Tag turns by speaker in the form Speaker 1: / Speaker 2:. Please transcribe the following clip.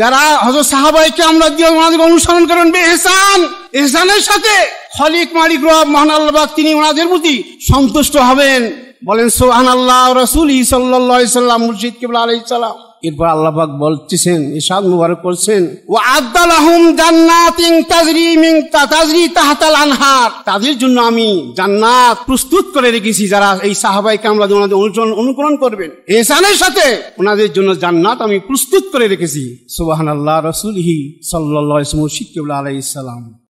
Speaker 1: যারা হজরত সাহাবাইকে
Speaker 2: আমরা দিয়ে অনুসরণ করেন এহসান এহসানের সাথে খলিক মালিক রব মহান আল্লাহ তিনি ওনাদের প্রতি সন্তুষ্ট হবেন বলেন সোহান আল্লাহ রসুল ইসল্লা সাল্লাম মুর্শিদ কিবলা আলাইসাল্লাম এরপর আল্লাহাক বলতেছেন ইসাদ মুবারক করছেন ও আদাল আহম জান্নাত তাজরি মিং তাজরি আনহার তাদের জন্য আমি জান্নাত প্রস্তুত করে রেখেছি যারা এই সাহাবাই কামলা ওনাদের অনুসরণ অনুকরণ করবেন এসানের সাথে ওনাদের জন্য জান্নাত আমি প্রস্তুত করে রেখেছি সুবাহান আল্লাহ রসুলহি
Speaker 3: সাল্লাহ মুর্শিদ কেবলা আলাইসালাম